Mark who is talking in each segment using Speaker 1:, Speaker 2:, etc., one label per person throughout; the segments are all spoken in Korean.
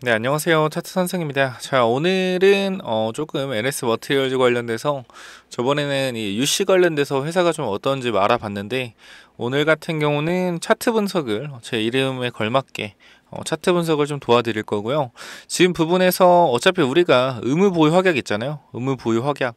Speaker 1: 네, 안녕하세요. 차트 선생입니다. 자, 오늘은 어, 조금 LS 머티리얼즈 관련돼서 저번에는 이 유씨 관련돼서 회사가 좀 어떤지 알아봤는데 오늘 같은 경우는 차트 분석을 제 이름에 걸맞게 어, 차트 분석을 좀 도와드릴 거고요. 지금 부분에서 어차피 우리가 의무 보유 확약 있잖아요. 의무 보유 확약.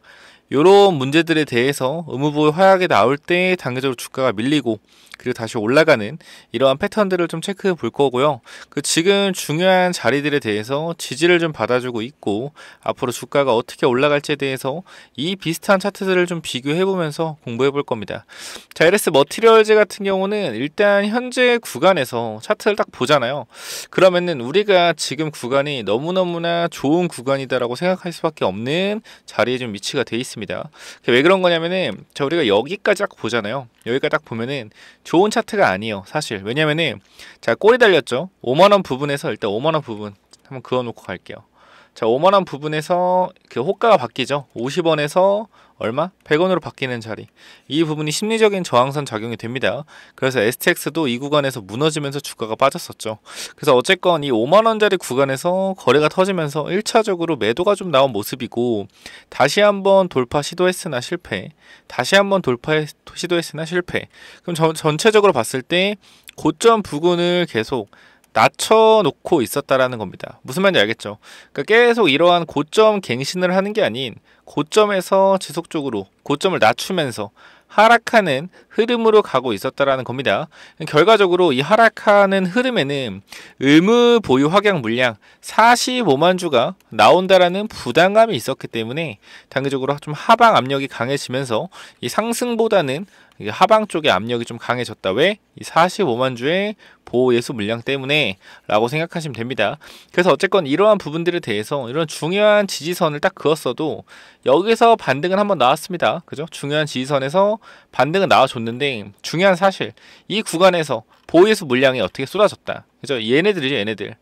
Speaker 1: 요런 문제들에 대해서 의무 보유 확약이 나올 때 단계적으로 주가가 밀리고 그리고 다시 올라가는 이러한 패턴들을 좀 체크해 볼 거고요. 그 지금 중요한 자리들에 대해서 지지를 좀 받아주고 있고 앞으로 주가가 어떻게 올라갈지에 대해서 이 비슷한 차트들을 좀 비교해 보면서 공부해 볼 겁니다. 자, LS 머티리얼즈 같은 경우는 일단 현재 구간에서 차트를 딱 보잖아요. 그러면은 우리가 지금 구간이 너무너무나 좋은 구간이다라고 생각할 수밖에 없는 자리에 좀 위치가 돼 있습니다. 왜 그런 거냐면은 자 우리가 여기까지 딱 보잖아요. 여기까지 딱 보면은 좋은 차트가 아니에요 사실 왜냐면은 자 꼬리 달렸죠 5만원 부분에서 일단 5만원 부분 한번 그어놓고 갈게요 자, 5만원 부분에서 그 호가가 바뀌죠. 50원에서 얼마? 100원으로 바뀌는 자리. 이 부분이 심리적인 저항선 작용이 됩니다. 그래서 STX도 이 구간에서 무너지면서 주가가 빠졌었죠. 그래서 어쨌건 이 5만원짜리 구간에서 거래가 터지면서 1차적으로 매도가 좀 나온 모습이고 다시 한번 돌파 시도했으나 실패. 다시 한번 돌파 시도했으나 실패. 그럼 전, 전체적으로 봤을 때 고점 부근을 계속 낮춰놓고 있었다라는 겁니다. 무슨 말인지 알겠죠? 그러니까 계속 이러한 고점 갱신을 하는 게 아닌 고점에서 지속적으로 고점을 낮추면서 하락하는 흐름으로 가고 있었다라는 겁니다. 결과적으로 이 하락하는 흐름에는 의무 보유 확약 물량 45만 주가 나온다라는 부담감이 있었기 때문에 단기적으로 좀 하방 압력이 강해지면서 이 상승보다는 하방 쪽에 압력이 좀 강해졌다. 왜? 이 45만 주의 보호 예수 물량 때문에 라고 생각하시면 됩니다. 그래서 어쨌건 이러한 부분들에 대해서 이런 중요한 지지선을 딱 그었어도 여기서 반등은 한번 나왔습니다. 그죠? 중요한 지지선에서 반등은 나와줬는데 중요한 사실 이 구간에서 보호 예수 물량이 어떻게 쏟아졌다. 그죠? 얘네들이죠 얘네들.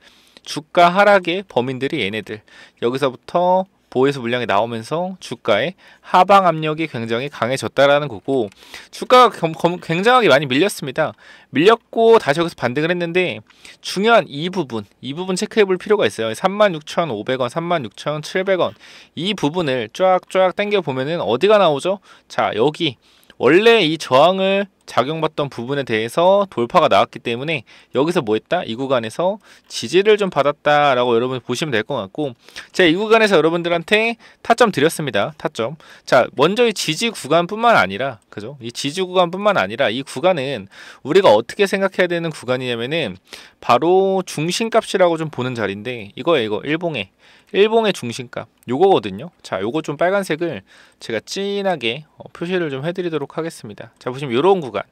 Speaker 1: 주가 하락의 범인들이 얘네들. 여기서부터 보에서 물량이 나오면서 주가의 하방 압력이 굉장히 강해졌다라는 거고 주가가 검, 검, 굉장하게 많이 밀렸습니다. 밀렸고 다시 여기서 반등을 했는데 중요한 이 부분 이 부분 체크해 볼 필요가 있어요. 36,500원, 36,700원 이 부분을 쫙 쫙 당겨 보면은 어디가 나오죠? 자, 여기 원래 이 저항을 작용받던 부분에 대해서 돌파가 나왔기 때문에 여기서 뭐 했다? 이 구간에서 지지를 좀 받았다라고 여러분 보시면 될 것 같고 제 이 구간에서 여러분들한테 타점 드렸습니다. 타점. 자, 먼저 이 지지 구간뿐만 아니라 그죠? 이 지지 구간뿐만 아니라 이 구간은 우리가 어떻게 생각해야 되는 구간이냐면은 바로 중심값이라고 좀 보는 자리인데 이거예요. 이거 일봉에 일봉의 중심값 요거거든요 자 요거 좀 빨간색을 제가 진하게 어, 표시를 좀 해드리도록 하겠습니다 자 보시면 요런 구간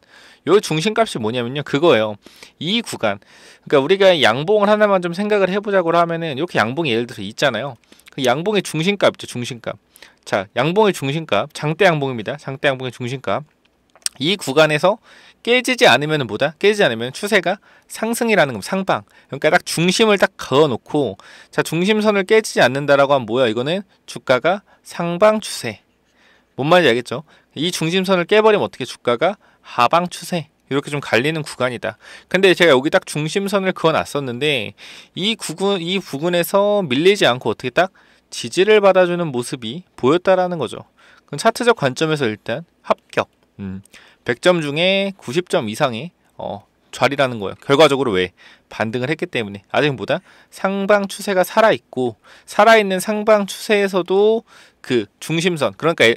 Speaker 1: 요 중심값이 뭐냐면요 그거예요 이 구간 그러니까 우리가 양봉을 하나만 좀 생각을 해보자고 하면은 이렇게 양봉이 예를 들어 있잖아요 그 양봉의 중심값 있죠 중심값 자 양봉의 중심값 장대 양봉입니다 장대 양봉의 중심값 이 구간에서 깨지지 않으면 뭐다? 깨지지 않으면 추세가 상승이라는 건 상방. 그러니까 딱 중심을 딱 그어놓고 자 중심선을 깨지지 않는다라고 하면 뭐야? 이거는 주가가 상방 추세. 뭔 말인지 알겠죠? 이 중심선을 깨버리면 어떻게 주가가 하방 추세. 이렇게 좀 갈리는 구간이다. 근데 제가 여기 딱 중심선을 그어놨었는데 이구근이 부근에서 밀리지 않고 어떻게 딱 지지를 받아주는 모습이 보였다라는 거죠. 그럼 차트적 관점에서 일단 합격. 음, 100점 중에 90점 이상이 어, 좌리라는 거예요. 결과적으로 왜 반등을 했기 때문에 아직 보다 상방 추세가 살아 있고 살아 있는 상방 추세에서도 그 중심선 그러니까 예,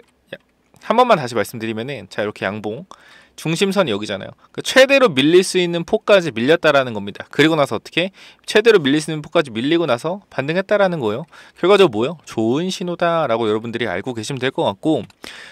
Speaker 1: 한 번만 다시 말씀드리면은 자 이렇게 양봉 중심선이 여기잖아요. 그 그러니까 최대로 밀릴 수 있는 폭까지 밀렸다라는 겁니다. 그리고 나서 어떻게? 최대로 밀릴 수 있는 폭까지 밀리고 나서 반등했다라는 거예요. 결과적으로 뭐요? 예 좋은 신호다라고 여러분들이 알고 계시면 될 것 같고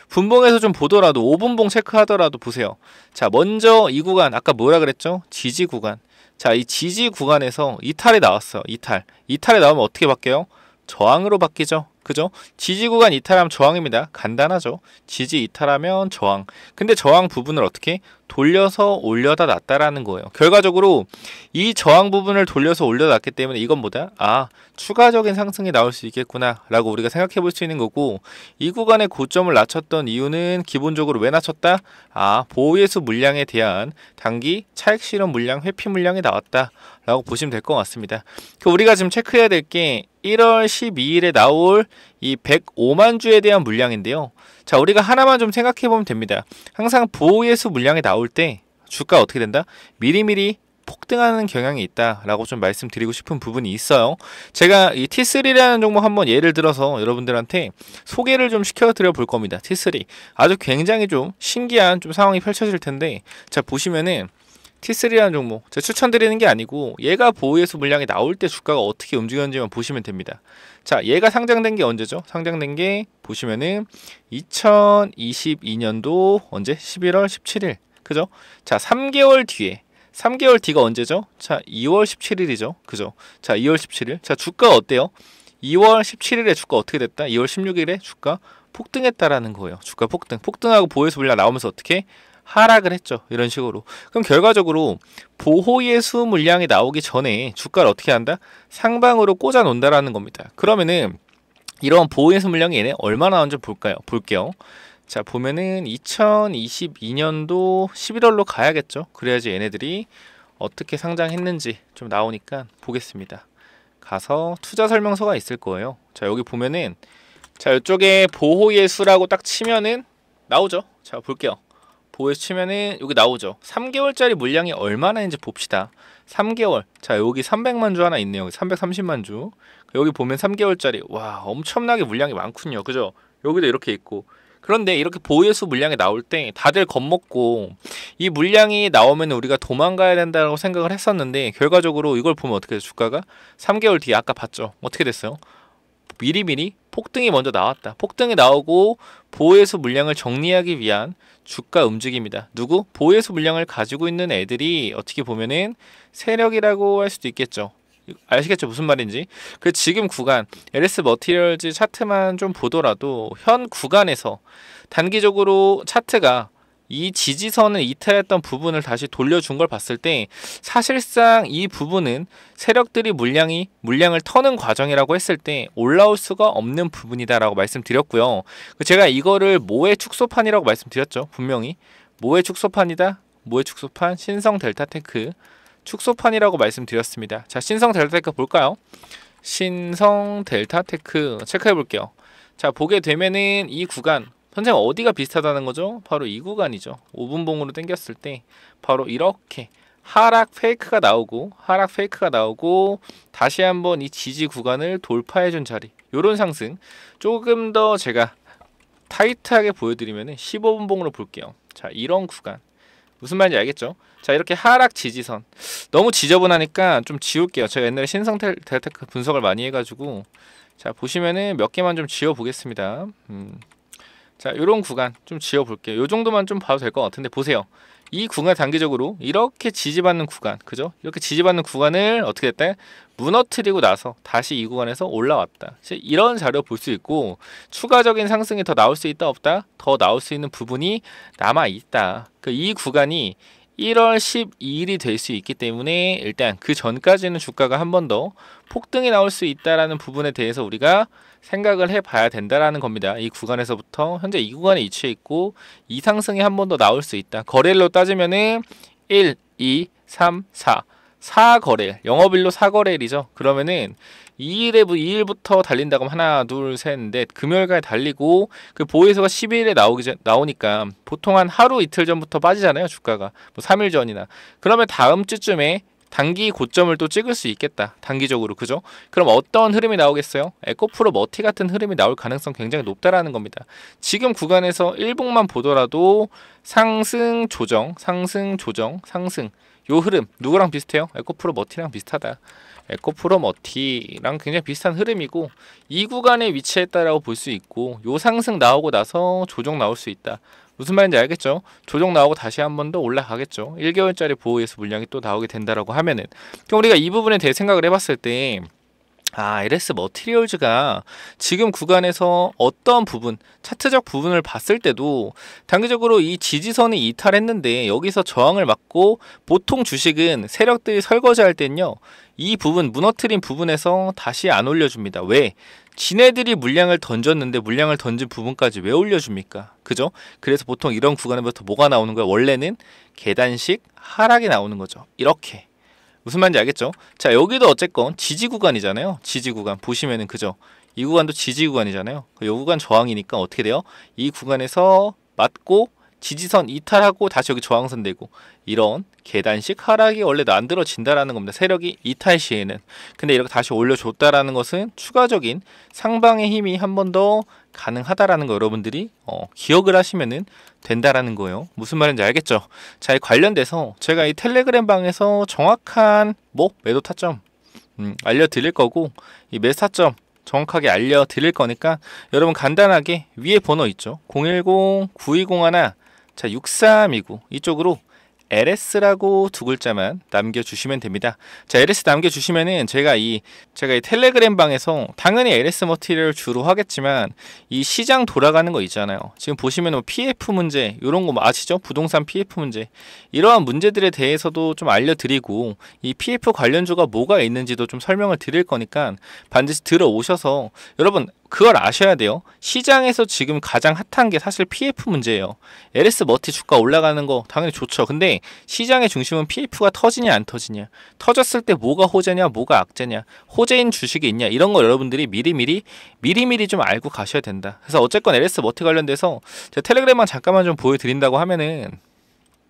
Speaker 1: 분봉에서 좀 보더라도 5분봉 체크하더라도 보세요. 자, 먼저 이 구간 아까 뭐라 그랬죠? 지지 구간. 자, 이 지지 구간에서 이탈이 나왔어요. 이탈. 이탈이 나오면 어떻게 바뀌어요? 저항으로 바뀌죠. 그죠? 지지 구간 이탈하면 저항입니다. 간단하죠. 지지 이탈하면 저항. 근데 저항 부분을 어떻게 돌려서 올려다 놨다라는 거예요. 결과적으로 이 저항 부분을 돌려서 올려놨기 때문에 이건 뭐다? 아, 추가적인 상승이 나올 수 있겠구나라고 우리가 생각해 볼 수 있는 거고 이구간의 고점을 낮췄던 이유는 기본적으로 왜 낮췄다? 아, 보호예수 물량에 대한 단기 차익 실현 물량 회피 물량이 나왔다. 라고 보시면 될 것 같습니다 그 우리가 지금 체크해야 될 게 1월 12일에 나올 이 105만 주에 대한 물량인데요 자 우리가 하나만 좀 생각해 보면 됩니다 항상 보호예수 물량이 나올 때 주가 어떻게 된다? 미리미리 폭등하는 경향이 있다라고 좀 말씀드리고 싶은 부분이 있어요. 제가 이 T3라는 종목 한번 예를 들어서 여러분들한테 소개를 좀 시켜드려 볼 겁니다. T3 아주 굉장히 좀 신기한 좀 상황이 펼쳐질 텐데 자 보시면은 T3라는 종목 제가 추천드리는 게 아니고 얘가 보유서 물량이 나올 때 주가가 어떻게 움직였는지만 보시면 됩니다 자 얘가 상장된 게 언제죠 상장된 게 보시면은 2022년도 언제 11월 17일 그죠 자 3개월 뒤에 3개월 뒤가 언제죠 자 2월 17일이죠 그죠 자 2월 17일 자 주가 어때요 2월 17일에 주가 어떻게 됐다 2월 16일에 주가 폭등했다라는 거예요 주가 폭등 폭등하고 보유서 물량 나오면서 어떻게 하락을 했죠. 이런 식으로. 그럼 결과적으로 보호의 수 물량이 나오기 전에 주가를 어떻게 한다? 상방으로 꽂아 놓는다라는 겁니다. 그러면은 이런 보호의 수 물량이 얘네 얼마나 나온지 볼까요? 볼게요. 자 보면은 2022년도 11월로 가야겠죠. 그래야지 얘네들이 어떻게 상장했는지 좀 나오니까 보겠습니다. 가서 투자 설명서가 있을 거예요. 자 여기 보면은 자 이쪽에 보호예수라고 딱 치면은 나오죠. 자 볼게요. 보여치면은 여기 나오죠. 3개월짜리 물량이 얼마나 인지 봅시다. 3개월. 자, 여기 300만 주 하나 있네요. 330만 주. 여기 보면 3개월짜리. 와, 엄청나게 물량이 많군요. 그죠? 여기도 이렇게 있고. 그런데 이렇게 보유수 물량이 나올 때 다들 겁먹고 이 물량이 나오면 우리가 도망가야 된다고 생각을 했었는데 결과적으로 이걸 보면 어떻게 돼요? 주가가 3개월 뒤에 아까 봤죠. 어떻게 됐어요? 미리미리 폭등이 먼저 나왔다. 폭등이 나오고 보호해서 물량을 정리하기 위한 주가 움직임이다. 누구? 보호해서 물량을 가지고 있는 애들이 어떻게 보면은 세력이라고 할 수도 있겠죠. 아시겠죠 무슨 말인지 그 지금 구간 LS 머티리얼즈 차트만 좀 보더라도 현 구간에서 단기적으로 차트가 이 지지선을 이탈했던 부분을 다시 돌려준 걸 봤을 때 사실상 이 부분은 세력들이 물량이 물량을 터는 과정이라고 했을 때 올라올 수가 없는 부분이다라고 말씀드렸고요. 그 제가 이거를 모의 축소판이라고 말씀드렸죠. 분명히 모의 축소판이다. 모의 축소판 신성 델타테크 축소판이라고 말씀드렸습니다. 자, 신성 델타테크 볼까요? 신성 델타테크 체크해 볼게요. 자, 보게 되면은 이 구간 선생님 어디가 비슷하다는 거죠? 바로 이 구간이죠. 5분봉으로 당겼을 때 바로 이렇게 하락 페이크가 나오고 하락 페이크가 나오고 다시 한번 이 지지 구간을 돌파해 준 자리 요런 상승 조금 더 제가 타이트하게 보여드리면 15분봉으로 볼게요. 자 이런 구간 무슨 말인지 알겠죠? 자 이렇게 하락 지지선 너무 지저분하니까 좀 지울게요. 제가 옛날에 신성 델테크 분석을 많이 해가지고 자 보시면은 몇 개만 좀 지워보겠습니다. 음. 자 이런 구간 좀 지어볼게요. 이 정도만 좀 봐도 될 것 같은데 보세요. 이 구간 단기적으로 이렇게 지지받는 구간 그죠? 이렇게 지지받는 구간을 어떻게 됐다? 무너뜨리고 나서 다시 이 구간에서 올라왔다. 이런 자료 볼 수 있고 추가적인 상승이 더 나올 수 있다 없다 더 나올 수 있는 부분이 남아 있다. 그이 그러니까 구간이 1월 12일이 될 수 있기 때문에 일단 그 전까지는 주가가 한 번 더 폭등이 나올 수 있다라는 부분에 대해서 우리가 생각을 해봐야 된다라는 겁니다. 이 구간에서부터 현재 이 구간에 위치해 있고 이 상승이 한 번 더 나올 수 있다. 거래로 일 따지면은 1, 2, 3, 4 사거래일, 영업일로 사거래일이죠. 그러면은 2일에 2일부터 달린다고 하면 하나, 둘, 셋, 넷 금요일까지 달리고 그 보유세가 12일에 나오기 전, 나오니까 보통 한 하루 이틀 전부터 빠지잖아요, 주가가. 뭐 3일 전이나. 그러면 다음 주쯤에 단기 고점을 또 찍을 수 있겠다. 단기적으로 그죠? 그럼 어떤 흐름이 나오겠어요? 에코프로 머티 같은 흐름이 나올 가능성 굉장히 높다라는 겁니다. 지금 구간에서 1분만 보더라도 상승 조정, 상승 조정, 상승 요 흐름 누구랑 비슷해요? 에코프로 머티랑 비슷하다. 에코프로 머티랑 굉장히 비슷한 흐름이고 이 구간에 위치했다라고 볼 수 있고 요 상승 나오고 나서 조정 나올 수 있다. 무슨 말인지 알겠죠? 조정 나오고 다시 한 번 더 올라가겠죠. 1개월짜리 보호에서 물량이 또 나오게 된다라고 하면은 그럼 우리가 이 부분에 대해 생각을 해봤을 때 아, LS 머티리얼즈가 지금 구간에서 어떤 부분, 차트적 부분을 봤을 때도 단기적으로 이 지지선이 이탈했는데 여기서 저항을 막고 보통 주식은 세력들이 설거지할 땐요이 부분, 무너뜨린 부분에서 다시 안 올려줍니다. 왜? 지네들이 물량을 던졌는데 물량을 던진 부분까지 왜 올려줍니까? 그죠? 그래서 보통 이런 구간에부터 뭐가 나오는 거야? 원래는 계단식 하락이 나오는 거죠. 이렇게. 무슨 말인지 알겠죠? 자 여기도 어쨌건 지지 구간이잖아요. 지지 구간 보시면은 그죠? 이 구간도 지지 구간이잖아요. 요 구간 저항이니까 어떻게 돼요? 이 구간에서 맞고 지지선 이탈하고 다시 여기 저항선 되고 이런 계단식 하락이 원래 만들어진다라는 겁니다. 세력이 이탈 시에는 근데 이렇게 다시 올려줬다라는 것은 추가적인 상방의 힘이 한번더 가능하다라는 거 여러분들이 어, 기억을 하시면 된다라는 거예요. 무슨 말인지 알겠죠? 자, 이 관련돼서 제가 이 텔레그램 방에서 정확한 뭐 매도 타점 음, 알려드릴 거고 이 매수 타점 정확하게 알려드릴 거니까 여러분 간단하게 위에 번호 있죠? 010-9201 자, 6329 이쪽으로 LS라고 두 글자만 남겨주시면 됩니다. 자, LS 남겨주시면은 제가 이, 제가 이 텔레그램 방에서 당연히 LS 머티리얼 주로 하겠지만 이 시장 돌아가는 거 있잖아요. 지금 보시면 뭐 PF 문제, 이런 거 뭐 아시죠? 부동산 PF 문제. 이러한 문제들에 대해서도 좀 알려드리고 이 PF 관련주가 뭐가 있는지도 좀 설명을 드릴 거니까 반드시 들어오셔서 여러분 그걸 아셔야 돼요. 시장에서 지금 가장 핫한 게 사실 PF 문제예요. LS 머티 주가 올라가는 거 당연히 좋죠. 근데 시장의 중심은 PF가 터지냐 안 터지냐. 터졌을 때 뭐가 호재냐 뭐가 악재냐. 호재인 주식이 있냐 이런 거 여러분들이 미리미리 미리미리 좀 알고 가셔야 된다. 그래서 어쨌건 LS 머티 관련돼서 제가 텔레그램만 잠깐만 좀 보여드린다고 하면은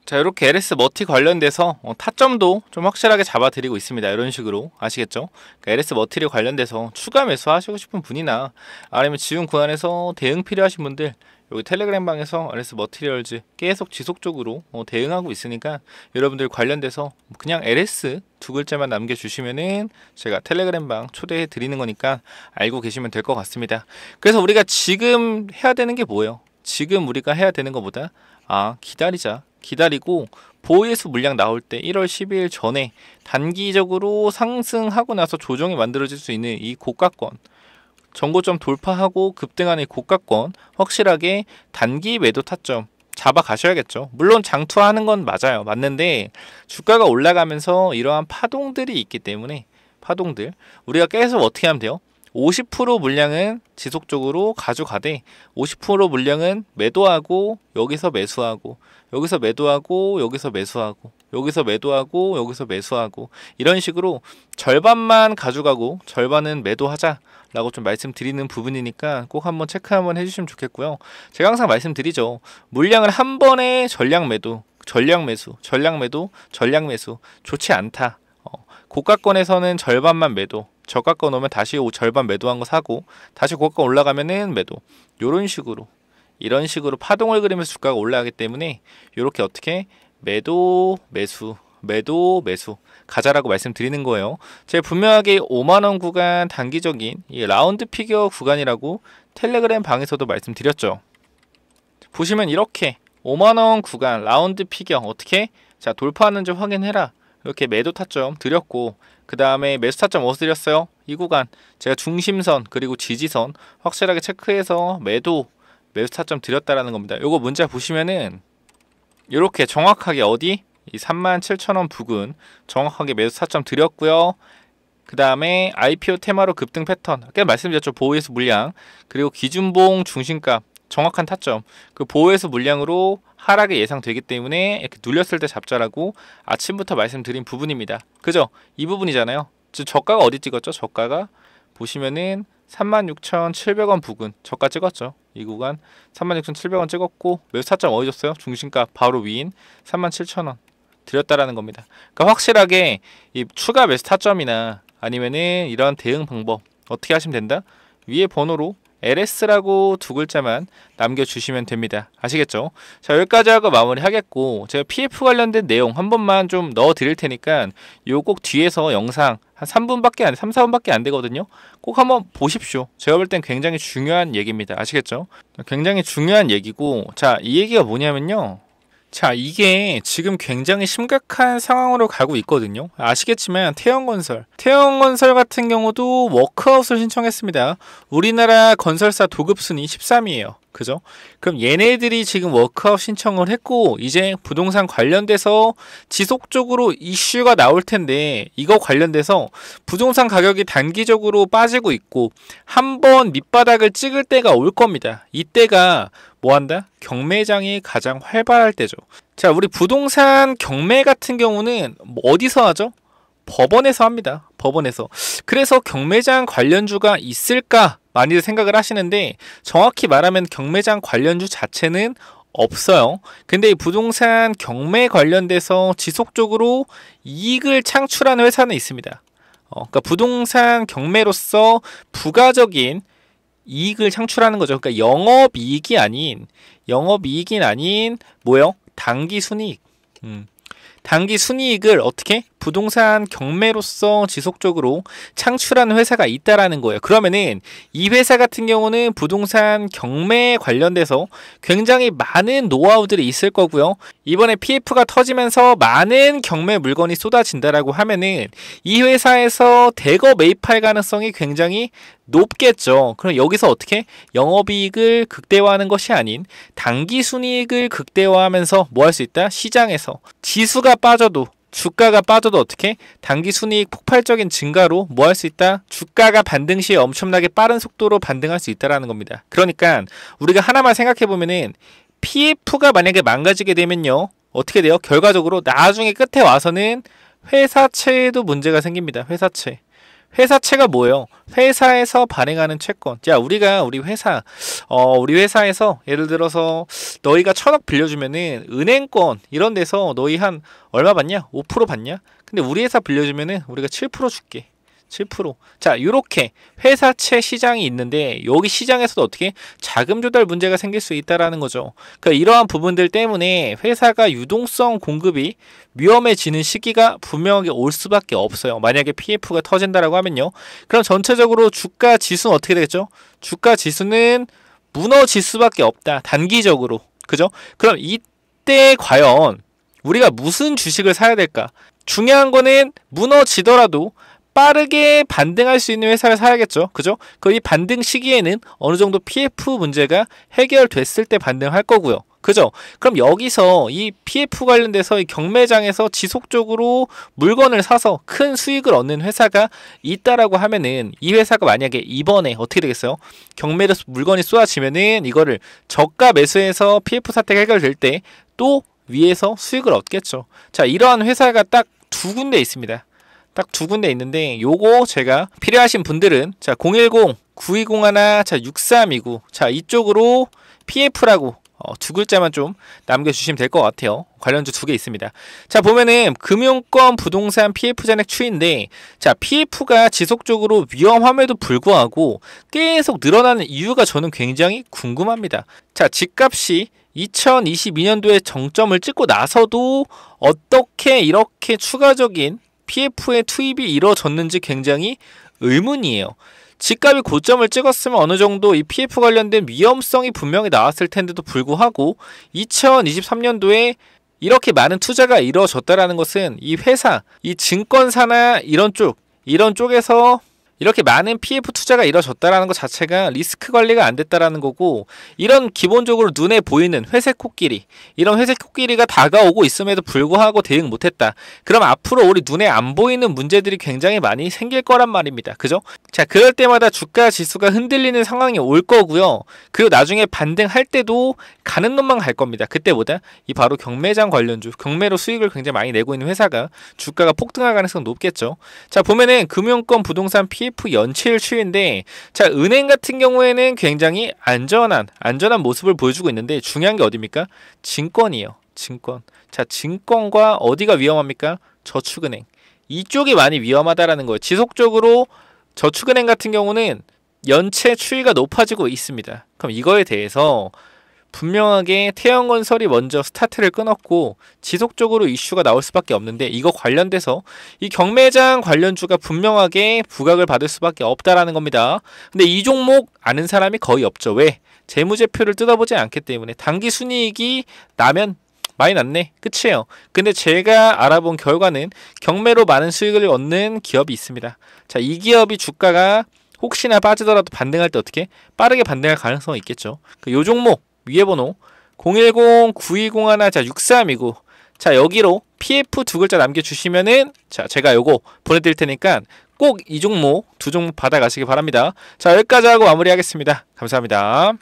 Speaker 1: 자 이렇게 LS 머티 관련돼서 어, 타점도 좀 확실하게 잡아드리고 있습니다. 이런 식으로 아시겠죠? 그러니까 LS 머티리 관련돼서 추가 매수하시고 싶은 분이나 아니면 지금 구간에서 대응 필요하신 분들 여기 텔레그램 방에서 LS 머티리얼즈 계속 지속적으로 어, 대응하고 있으니까 여러분들 관련돼서 그냥 LS 두 글자만 남겨주시면은 제가 텔레그램 방 초대해 드리는 거니까 알고 계시면 될 것 같습니다. 그래서 우리가 지금 해야 되는 게 뭐예요? 지금 우리가 해야 되는 것보다 아 기다리자 기다리고 보호예수 물량 나올 때 1월 12일 전에 단기적으로 상승하고 나서 조정이 만들어질 수 있는 이 고가권 전고점 돌파하고 급등하는 고가권 확실하게 단기 매도 타점 잡아 가셔야겠죠. 물론 장투하는 건 맞아요. 맞는데 주가가 올라가면서 이러한 파동들이 있기 때문에 파동들 우리가 계속 어떻게 하면 돼요? 50% 물량은 지속적으로 가져가되 50% 물량은 매도하고 여기서 매수하고 여기서 매도하고 여기서 매수하고 여기서 매도하고 여기서 매수하고 이런 식으로 절반만 가져가고 절반은 매도하자 라고 좀 말씀드리는 부분이니까 꼭 한번 체크 한번 해주시면 좋겠고요 제가 항상 말씀드리죠 물량을 한 번에 전량 매도 전량 매수 전량 매도 전량 매수 좋지 않다 어, 고가권에서는 절반만 매도 저가가 오면 다시 절반 매도한 거 사고 다시 고가 올라가면은 매도 요런 식으로 이런 식으로 파동을 그리면서 주가가 올라가기 때문에 이렇게 어떻게 매도 매수 매도 매수 가자라고 말씀드리는 거예요. 제가 분명하게 5만 원 구간 단기적인 이 라운드 피겨 구간이라고 텔레그램 방에서도 말씀드렸죠. 보시면 이렇게 5만 원 구간 라운드 피겨 어떻게 자 돌파하는지 확인해라. 이렇게 매도 타점 드렸고 그 다음에 매수 타점 어디서 드렸어요? 이 구간 제가 중심선 그리고 지지선 확실하게 체크해서 매도 매수 타점 드렸다라는 겁니다. 요거 문자 보시면은 이렇게 정확하게 어디? 이 37,000원 부근 정확하게 매수 타점 드렸고요. 그 다음에 IPO 테마로 급등 패턴 아까 말씀드렸죠 보호에서 물량 그리고 기준봉 중심값 정확한 타점 그 보호에서 물량으로 하락이 예상되기 때문에 이렇게 눌렸을 때 잡자라고 아침부터 말씀드린 부분입니다 그죠 이 부분이잖아요 지 저가가 어디 찍었죠 저가가 보시면은 36,700원 부근 저가 찍었죠 이 구간 36,700원 찍었고 매수 타점 어디 줬어요 중심값 바로 위인 37,000원 드렸다라는 겁니다 그러니까 확실하게 이 추가 매수 타점이나 아니면은 이런 대응 방법 어떻게 하시면 된다 위에 번호로 LS라고 두 글자만 남겨주시면 됩니다. 아시겠죠? 자 여기까지 하고 마무리하겠고 제가 PF 관련된 내용 한 번만 좀 넣어드릴 테니까 요 꼭 뒤에서 영상 한 3분밖에 안, 3, 4분밖에 안 되거든요. 꼭 한번 보십시오. 제가 볼 땐 굉장히 중요한 얘기입니다. 아시겠죠? 굉장히 중요한 얘기고 자 이 얘기가 뭐냐면요. 자, 이게 지금 굉장히 심각한 상황으로 가고 있거든요. 아시겠지만 태영건설, 태영건설 같은 경우도 워크아웃을 신청했습니다. 우리나라 건설사 도급순위 1 3위에요 그죠? 그럼 얘네들이 지금 워크아웃 신청을 했고 이제 부동산 관련돼서 지속적으로 이슈가 나올 텐데 이거 관련돼서 부동산 가격이 단기적으로 빠지고 있고 한번 밑바닥을 찍을 때가 올 겁니다. 이때가 뭐 한다? 경매장이 가장 활발할 때죠. 자, 우리 부동산 경매 같은 경우는 뭐 어디서 하죠? 법원에서 합니다. 법원에서. 그래서 경매장 관련주가 있을까? 많이들 생각을 하시는데 정확히 말하면 경매장 관련주 자체는 없어요. 근데 이 부동산 경매 관련돼서 지속적으로 이익을 창출하는 회사는 있습니다. 어, 그러니까 부동산 경매로서 부가적인 이익을 창출하는 거죠. 그러니까 영업이익이 아닌 영업이익이 아닌 뭐요? 단기 순이익. 음. 단기 순이익을 어떻게 부동산 경매로서 지속적으로 창출하는 회사가 있다라는 거예요. 그러면은 이 회사 같은 경우는 부동산 경매에 관련돼서 굉장히 많은 노하우들이 있을 거고요. 이번에 PF가 터지면서 많은 경매 물건이 쏟아진다라고 하면은 이 회사에서 대거 매입할 가능성이 굉장히 높겠죠. 그럼 여기서 어떻게 영업이익을 극대화하는 것이 아닌 단기 순이익을 극대화하면서 뭐 할 수 있다? 시장에서 지수가 빠져도 주가가 빠져도 어떻게? 단기 순이익 폭발적인 증가로 뭐 할 수 있다? 주가가 반등 시에 엄청나게 빠른 속도로 반등할 수 있다라는 겁니다. 그러니까 우리가 하나만 생각해 보면은 PF가 만약에 망가지게 되면요. 어떻게 돼요? 결과적으로 나중에 끝에 와서는 회사채에도 문제가 생깁니다. 회사채. 회사채가 뭐예요? 회사에서 발행하는 채권. 자, 우리가 우리 회사, 어, 우리 회사에서 예를 들어서 너희가 천억 빌려주면은 은행권 이런 데서 너희 한 얼마 받냐? 5% 받냐? 근데 우리 회사 빌려주면은 우리가 7% 줄게. 7%. 자, 요렇게 회사채 시장이 있는데 여기 시장에서도 어떻게 자금 조달 문제가 생길 수 있다라는 거죠. 그러니까 이러한 부분들 때문에 회사가 유동성 공급이 위험해지는 시기가 분명하게 올 수밖에 없어요. 만약에 PF가 터진다라고 하면요. 그럼 전체적으로 주가 지수는 어떻게 되겠죠? 주가 지수는 무너질 수밖에 없다. 단기적으로. 그죠? 그럼 이때 과연 우리가 무슨 주식을 사야 될까? 중요한 거는 무너지더라도 빠르게 반등할 수 있는 회사를 사야겠죠. 그죠? 그 이 반등 시기에는 어느 정도 PF 문제가 해결됐을 때 반등할 거고요. 그죠? 그럼 여기서 이 PF 관련돼서 이 경매장에서 지속적으로 물건을 사서 큰 수익을 얻는 회사가 있다라고 하면은 이 회사가 만약에 이번에 어떻게 되겠어요? 경매로 물건이 쏟아지면은 이거를 저가 매수해서 PF 사태가 해결될 때 또 위에서 수익을 얻겠죠. 자, 이러한 회사가 딱 두 군데 있습니다. 딱두 군데 있는데 요거 제가 필요하신 분들은 자 010, 9 2 0하 6329, 자 이쪽으로 PF라고 어, 두 글자만 좀 남겨주시면 될 것 같아요. 관련주 두 개 있습니다. 자 보면은 금융권 부동산 PF 잔액 추인데 자 PF가 지속적으로 위험함에도 불구하고 계속 늘어나는 이유가 저는 굉장히 궁금합니다. 자 집값이 2022년도에 정점을 찍고 나서도 어떻게 이렇게 추가적인 PF의 투입이 이뤄졌는지 굉장히 의문이에요. 집값이 고점을 찍었으면 어느 정도 이 PF 관련된 위험성이 분명히 나왔을 텐데도 불구하고 2023년도에 이렇게 많은 투자가 이루어졌다라는 것은 이 회사, 이 증권사나 이런 쪽, 이런 쪽에서 이렇게 많은 PF 투자가 이뤄졌다라는 것 자체가 리스크 관리가 안 됐다라는 거고 이런 기본적으로 눈에 보이는 회색 코끼리 이런 회색 코끼리가 다가오고 있음에도 불구하고 대응 못했다. 그럼 앞으로 우리 눈에 안 보이는 문제들이 굉장히 많이 생길 거란 말입니다. 그죠? 자 그럴 때마다 주가 지수가 흔들리는 상황이 올 거고요. 그리고 나중에 반등할 때도 가는 놈만 갈 겁니다. 그때보다 이 바로 경매장 관련주 경매로 수익을 굉장히 많이 내고 있는 회사가 주가가 폭등할 가능성 높겠죠. 자 보면은 금융권 부동산 PF CF 연체율 추이인데 자 은행 같은 경우에는 굉장히 안전한 안전한 모습을 보여주고 있는데 중요한 게 어디입니까? 증권이요 증권. 자 증권과 어디가 위험합니까? 저축은행. 이쪽이 많이 위험하다라는 거예요. 지속적으로 저축은행 같은 경우는 연체 추이가 높아지고 있습니다. 그럼 이거에 대해서 분명하게 태양건설이 먼저 스타트를 끊었고 지속적으로 이슈가 나올 수밖에 없는데 이거 관련돼서 이 경매장 관련주가 분명하게 부각을 받을 수밖에 없다라는 겁니다. 근데 이 종목 아는 사람이 거의 없죠. 왜? 재무제표를 뜯어보지 않기 때문에 단기 순이익이 나면 많이 났네. 끝이에요. 근데 제가 알아본 결과는 경매로 많은 수익을 얻는 기업이 있습니다. 자, 이 기업이 주가가 혹시나 빠지더라도 반등할 때 어떻게? 빠르게 반등할 가능성이 있겠죠. 그요 종목 위에 번호 010-920-1 6329. 자, 여기로 PF 두 글자 남겨주시면은 자, 제가 요거 보내드릴 테니까 꼭 이 종목, 두 종목 받아가시기 바랍니다. 자, 여기까지 하고 마무리하겠습니다. 감사합니다.